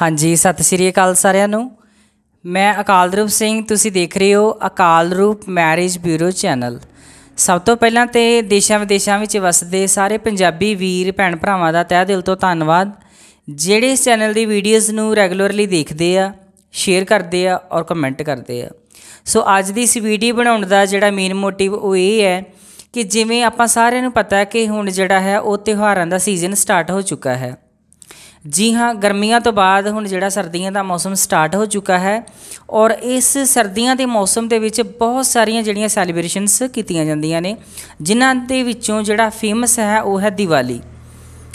ਹਾਂਜੀ ਸਤਿ ਸ੍ਰੀ ਅਕਾਲ ਸਾਰਿਆਂ ਨੂੰ ਮੈਂ ਅਕਾਲ ਰੂਪ ਸਿੰਘ ਤੁਸੀਂ ਦੇਖ ਰਹੇ ਹੋ ਅਕਾਲ ਰੂਪ ਮੈਰਿਜ ਬਿਊਰੋ ਚੈਨਲ ਸਭ ਤੋਂ ਪਹਿਲਾਂ ਤੇ ਦੇਸ਼ਾਂ ਵਿਦੇਸ਼ਾਂ ਵਿੱਚ ਵਸਦੇ ਸਾਰੇ ਪੰਜਾਬੀ ਵੀਰ ਭੈਣ ਭਰਾਵਾਂ ਦਾ ਤਹਿ ਦਿਲ ਤੋਂ ਧੰਨਵਾਦ ਜਿਹੜੇ ਇਸ ਚੈਨਲ ਦੀ ਵੀਡੀਓਜ਼ ਨੂੰ ਰੈਗੂਲਰਲੀ ਦੇਖਦੇ ਆ ਸ਼ੇਅਰ ਕਰਦੇ ਆ ਔਰ ਕਮੈਂਟ ਕਰਦੇ ਆ ਸੋ ਅੱਜ ਦੀ ਇਸ ਵੀਡੀਓ ਬਣਾਉਣ ਦਾ ਜਿਹੜਾ ਮੇਨ ਮੋਟਿਵ ਉਹ ਇਹ ਹੈ ਕਿ ਜਿਵੇਂ ਆਪਾਂ ਸਾਰਿਆਂ ਨੂੰ ਪਤਾ ਹੈ ਕਿ ਹੁਣ ਜਿਹੜਾ ਹੈ ਉਹ ਤਿਉਹਾਰਾਂ ਦਾ ਸੀਜ਼ਨ ਸਟਾਰਟ ਹੋ ਚੁੱਕਾ ਹੈ ਜੀ ਹਾਂ ਗਰਮੀਆਂ ਤੋਂ ਬਾਅਦ ਹੁਣ ਜਿਹੜਾ ਸਰਦੀਆਂ ਦਾ ਮੌਸਮ ਸਟਾਰਟ ਹੋ ਚੁੱਕਾ ਹੈ ਔਰ ਇਸ ਸਰਦੀਆਂ ਦੇ ਮੌਸਮ ਦੇ ਵਿੱਚ ਬਹੁਤ ਸਾਰੀਆਂ ਜਿਹੜੀਆਂ ਸੈਲੀਬ੍ਰੇਸ਼ਨਸ ਕੀਤੀਆਂ ਜਾਂਦੀਆਂ ਨੇ ਜਿਨ੍ਹਾਂ ਦੇ ਵਿੱਚੋਂ ਜਿਹੜਾ ਫੇਮਸ ਹੈ ਉਹ ਹੈ ਦੀਵਾਲੀ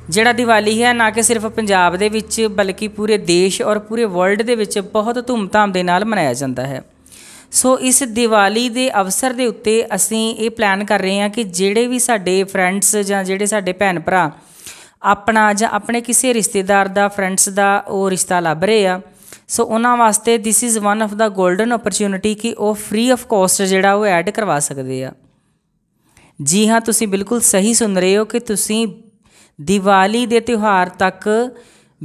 ਜਿਹੜਾ ਦੀਵਾਲੀ ਹੈ ਨਾ ਕਿ ਸਿਰਫ ਪੰਜਾਬ ਦੇ ਵਿੱਚ ਬਲਕਿ ਪੂਰੇ ਦੇਸ਼ ਔਰ ਪੂਰੇ ਵਰਲਡ ਦੇ ਵਿੱਚ ਬਹੁਤ ਧੂਮਧਾਮ ਦੇ ਨਾਲ ਮਨਾਇਆ ਜਾਂਦਾ ਹੈ ਸੋ ਇਸ ਦੀਵਾਲੀ ਦੇ ਅਵਸਰ ਦੇ ਉੱਤੇ ਅਸੀਂ ਇਹ ਪਲਾਨ ਕਰ ਰਹੇ ਹਾਂ ਕਿ ਜਿਹੜੇ ਵੀ ਸਾਡੇ ਫਰੈਂਡਸ ਜਾਂ ਜਿਹੜੇ ਸਾਡੇ ਭੈਣ ਭਰਾ ਆਪਣਾ ਜਾਂ ਆਪਣੇ ਕਿਸੇ ਰਿਸ਼ਤੇਦਾਰ ਦਾ ਫਰੈਂਡਸ ਦਾ ਉਹ ਰਿਸ਼ਤਾ ਲੱਭ ਰਹੇ ਆ ਸੋ ਉਹਨਾਂ ਵਾਸਤੇ this is one of the golden opportunity ਕਿ ਉਹ ਫ੍ਰੀ ਆਫ ਕਾਸਟ ਜਿਹੜਾ ਉਹ ਐਡ ਕਰਵਾ ਸਕਦੇ ਆ ਜੀ ਹਾਂ ਤੁਸੀਂ ਬਿਲਕੁਲ ਸਹੀ ਸੁਣ ਰਹੇ ਹੋ ਕਿ ਤੁਸੀਂ ਦੀਵਾਲੀ ਦੇ ਤਿਉਹਾਰ ਤੱਕ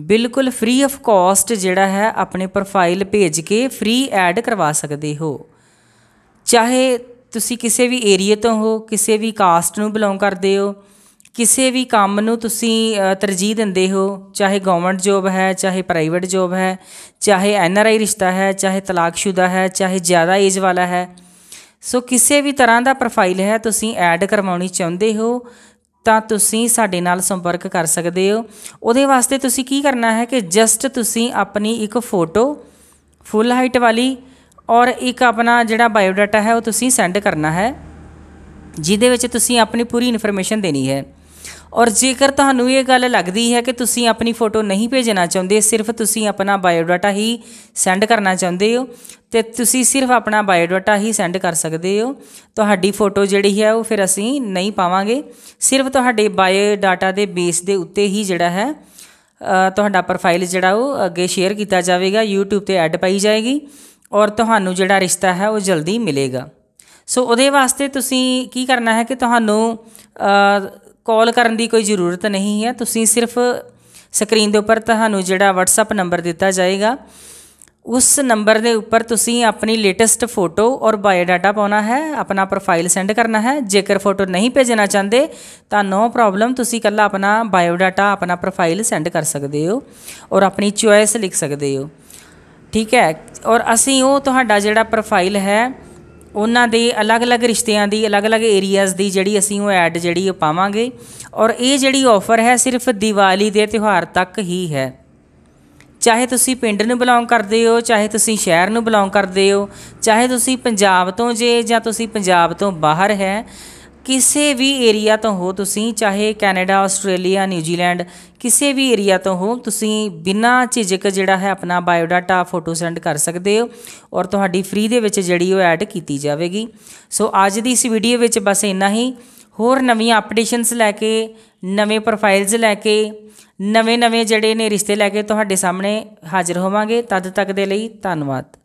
ਬਿਲਕੁਲ ਫ੍ਰੀ ਆਫ ਕਾਸਟ ਜਿਹੜਾ ਹੈ ਆਪਣੇ ਪ੍ਰੋਫਾਈਲ ਭੇਜ ਕੇ ਫ੍ਰੀ ਐਡ ਕਰਵਾ ਸਕਦੇ ਹੋ ਚਾਹੇ ਤੁਸੀਂ ਕਿਸੇ ਵੀ ਏਰੀਆ ਤੋਂ ਹੋ ਕਿਸੇ ਵੀ ਕਾਸਟ ਨੂੰ ਬਿਲੋਂਗ ਕਰਦੇ ਹੋ ਕਿਸੇ ਵੀ ਕੰਮ ਨੂੰ ਤੁਸੀਂ ਤਰਜੀਹ ਦਿੰਦੇ ਹੋ ਚਾਹੇ ਗਵਰਨਮੈਂਟ ਜੌਬ ਹੈ ਚਾਹੇ ਪ੍ਰਾਈਵੇਟ ਜੌਬ ਹੈ ਚਾਹੇ ਐਨ ਆਰ ਆਈ ਰਿਸ਼ਤਾ ਹੈ ਚਾਹੇ ਤਲਾਕਸ਼ੁਦਾ ਹੈ ਚਾਹੇ ਜ਼ਿਆਦਾ ਏਜ ਵਾਲਾ ਹੈ ਸੋ ਕਿਸੇ ਵੀ ਤਰ੍ਹਾਂ ਦਾ ਪ੍ਰੋਫਾਈਲ ਹੈ ਤੁਸੀਂ ਐਡ ਕਰਵਾਉਣੀ ਚਾਹੁੰਦੇ ਹੋ ਤਾਂ ਤੁਸੀਂ ਸਾਡੇ ਨਾਲ ਸੰਪਰਕ ਕਰ ਸਕਦੇ ਹੋ ਉਹਦੇ ਵਾਸਤੇ ਤੁਸੀਂ ਕੀ ਕਰਨਾ ਹੈ ਕਿ ਜਸਟ ਤੁਸੀਂ ਆਪਣੀ ਇੱਕ ਫੋਟੋ ਫੁੱਲ ਹਾਈਟ ਵਾਲੀ ਔਰ ਇੱਕ ਆਪਣਾ ਜਿਹੜਾ ਬਾਇਓਡਾਟਾ ਹੈ ਉਹ ਤੁਸੀਂ ਸੈਂਡ ਕਰਨਾ ਹੈ ਜਿਹਦੇ ਵਿੱਚ ਤੁਸੀਂ ਆਪਣੀ ਪੂਰੀ ਇਨਫੋਰਮੇਸ਼ਨ ਦੇਣੀ ਹੈ ਔਰ ਜੇਕਰ ਤੁਹਾਨੂੰ ਇਹ ਗੱਲ ਲੱਗਦੀ ਹੈ ਕਿ ਤੁਸੀਂ ਆਪਣੀ ਫੋਟੋ ਨਹੀਂ ਭੇਜਣਾ ਚਾਹੁੰਦੇ ਸਿਰਫ ਤੁਸੀਂ ਆਪਣਾ ਬਾਇਓਡਾਟਾ ਹੀ ਸੈਂਡ ਕਰਨਾ ਚਾਹੁੰਦੇ ਹੋ ਤੇ ਤੁਸੀਂ ਸਿਰਫ ਆਪਣਾ ਬਾਇਓਡਾਟਾ ਹੀ ਸੈਂਡ ਕਰ ਸਕਦੇ ਹੋ ਤੁਹਾਡੀ ਫੋਟੋ ਜਿਹੜੀ ਹੈ ਉਹ ਫਿਰ ਅਸੀਂ ਨਹੀਂ ਪਾਵਾਂਗੇ ਸਿਰਫ ਤੁਹਾਡੇ ਬਾਇਓਡਾਟਾ ਦੇ ਬੇਸ ਦੇ ਉੱਤੇ ਹੀ ਜਿਹੜਾ ਹੈ ਤੁਹਾਡਾ ਪ੍ਰੋਫਾਈਲ ਜਿਹੜਾ ਉਹ ਅੱਗੇ ਸ਼ੇਅਰ ਕੀਤਾ ਜਾਵੇਗਾ YouTube ਤੇ ਐਡ ਪਾਈ ਜਾਏਗੀ ਔਰ ਤੁਹਾਨੂੰ ਜਿਹੜਾ ਰਿਸ਼ਤਾ ਹੈ ਉਹ ਜਲਦੀ ਮਿਲੇਗਾ ਸੋ ਉਹਦੇ ਵਾਸਤੇ ਤੁਸੀਂ ਕੀ ਕਰਨਾ ਹੈ ਕਿ ਤੁਹਾਨੂੰ ਕਾਲ ਕਰਨ ਦੀ ਕੋਈ ਜ਼ਰੂਰਤ ਨਹੀਂ ਹੈ ਤੁਸੀਂ ਸਿਰਫ ਸਕਰੀਨ ਦੇ ਉੱਪਰ ਤੁਹਾਨੂੰ ਜਿਹੜਾ WhatsApp ਨੰਬਰ ਦਿੱਤਾ ਜਾਏਗਾ ਉਸ ਨੰਬਰ ਦੇ ਉੱਪਰ ਤੁਸੀਂ ਆਪਣੀ ਲੇਟੈਸਟ ਫੋਟੋ ਔਰ ਬਾਇਓਡਾਟਾ ਪਾਉਣਾ ਹੈ ਆਪਣਾ ਪ੍ਰੋਫਾਈਲ ਸੈਂਡ ਕਰਨਾ ਹੈ ਜੇਕਰ ਫੋਟੋ ਨਹੀਂ ਭੇਜਣਾ ਚਾਹੁੰਦੇ ਤਾਂ ਨੋ ਪ੍ਰੋਬਲਮ ਤੁਸੀਂ ਇਕੱਲਾ ਆਪਣਾ ਬਾਇਓਡਾਟਾ ਆਪਣਾ ਪ੍ਰੋਫਾਈਲ ਸੈਂਡ ਕਰ ਸਕਦੇ ਹੋ ਔਰ ਆਪਣੀ ਚੁਆਇਸ ਲਿਖ ਸਕਦੇ ਹੋ ਠੀਕ ਹੈ ਔਰ ਅਸੀਂ ਉਹ ਤੁਹਾਡਾ ਜਿਹੜਾ ਪ੍ਰੋਫਾਈਲ ਹੈ ਉਹਨਾਂ ਦੇ ਅਲੱਗ-ਅਲੱਗ ਰਿਸ਼ਤਿਆਂ ਦੀ ਅਲੱਗ-ਅਲੱਗ ਏਰੀਆਜ਼ ਦੀ ਜਿਹੜੀ ਅਸੀਂ ਉਹ ਐਡ ਜਿਹੜੀ ਉਹ ਪਾਵਾਂਗੇ ਔਰ ਇਹ ਜਿਹੜੀ ਆਫਰ ਹੈ ਸਿਰਫ ਦੀਵਾਲੀ ਦੇ ਤਿਉਹਾਰ ਤੱਕ ਹੀ ਹੈ ਚਾਹੇ ਤੁਸੀਂ ਪਿੰਡ ਨੂੰ ਬਿਲੋਂਗ ਕਰਦੇ ਹੋ ਚਾਹੇ ਤੁਸੀਂ ਸ਼ਹਿਰ ਨੂੰ ਬਿਲੋਂਗ ਕਰਦੇ ਹੋ ਚਾਹੇ ਤੁਸੀਂ ਪੰਜਾਬ ਤੋਂ ਜੇ ਜਾਂ ਤੁਸੀਂ ਪੰਜਾਬ ਤੋਂ ਬਾਹਰ ਹੈ ਕਿਸੇ ਵੀ ਏਰੀਆ ਤੋਂ ਹੋ ਤੁਸੀਂ ਚਾਹੇ ਕੈਨੇਡਾ ਆਸਟ੍ਰੇਲੀਆ ਨਿਊਜ਼ੀਲੈਂਡ ਕਿਸੇ ਵੀ ਏਰੀਆ ਤੋਂ ਹੋ ਤੁਸੀਂ ਬਿਨਾਂ ਝਿਜਕ ਜਿਹੜਾ ਹੈ ਆਪਣਾ ਬਾਇਓਡਾਟਾ ਫੋਟੋ ਸੈਂਡ ਕਰ ਸਕਦੇ ਹੋ ਔਰ ਤੁਹਾਡੀ ਫ੍ਰੀ ਦੇ ਵਿੱਚ ਜਿਹੜੀ ਉਹ ਐਡ ਕੀਤੀ ਜਾਵੇਗੀ ਸੋ ਅੱਜ ਦੀ ਇਸ ਵੀਡੀਓ ਵਿੱਚ ਬਸ ਇੰਨਾ ਹੀ ਹੋਰ ਨਵੀਆਂ ਅਪਡੇਸ਼ਨਸ ਲੈ ਕੇ ਨਵੇਂ ਪ੍ਰੋਫਾਈਲਸ ਲੈ ਕੇ ਨਵੇਂ-ਨਵੇਂ ਜਿਹੜੇ ਨੇ ਰਿਸ਼ਤੇ ਲੈ ਕੇ ਤੁਹਾਡੇ ਸਾਹਮਣੇ ਹਾਜ਼ਰ ਹੋਵਾਂਗੇ ਤਦ ਤੱਕ ਦੇ ਲਈ ਧੰਨਵਾਦ